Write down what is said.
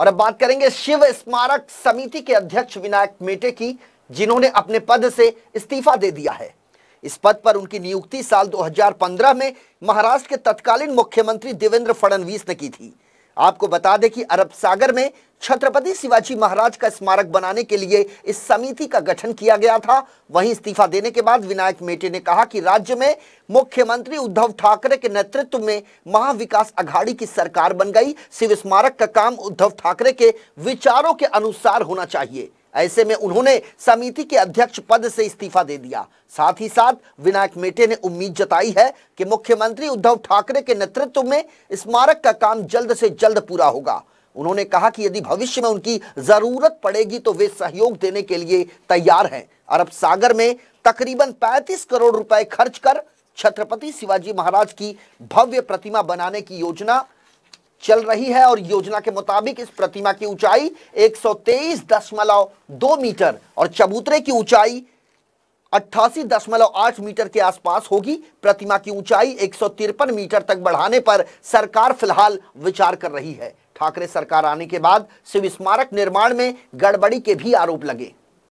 और अब बात करेंगे शिव स्मारक समिति के अध्यक्ष विनायक मेटे की जिन्होंने अपने पद से इस्तीफा दे दिया है इस पद पर उनकी नियुक्ति साल 2015 में महाराष्ट्र के तत्कालीन मुख्यमंत्री देवेंद्र फडणवीस ने की थी आपको बता दें कि अरब सागर में छत्रपति शिवाजी महाराज का स्मारक बनाने के लिए इस समिति का गठन किया गया था वहीं इस्तीफा देने के बाद विनायक मेटे ने कहा कि राज्य में मुख्यमंत्री उद्धव ठाकरे के नेतृत्व में महाविकास अघाड़ी की सरकार बन गई शिव स्मारक का काम उद्धव ठाकरे के विचारों के अनुसार होना चाहिए ऐसे में उन्होंने समिति के अध्यक्ष पद से इस्तीफा दे दिया साथ ही साथ विनायक मेटे ने उम्मीद जताई है कि मुख्यमंत्री उद्धव ठाकरे के नेतृत्व में स्मारक का काम जल्द से जल्द पूरा होगा उन्होंने कहा कि यदि भविष्य में उनकी जरूरत पड़ेगी तो वे सहयोग देने के लिए तैयार हैं अरब सागर में तकरीबन 35 करोड़ रुपए खर्च कर छत्रपति शिवाजी महाराज की भव्य प्रतिमा बनाने की योजना चल रही है और योजना के मुताबिक इस प्रतिमा की ऊंचाई 123.2 मीटर और चबूतरे की ऊंचाई 88.8 मीटर के आसपास होगी प्रतिमा की ऊंचाई एक मीटर तक बढ़ाने पर सरकार फिलहाल विचार कर रही है ठाकरे सरकार आने के बाद शिव स्मारक निर्माण में गड़बड़ी के भी आरोप लगे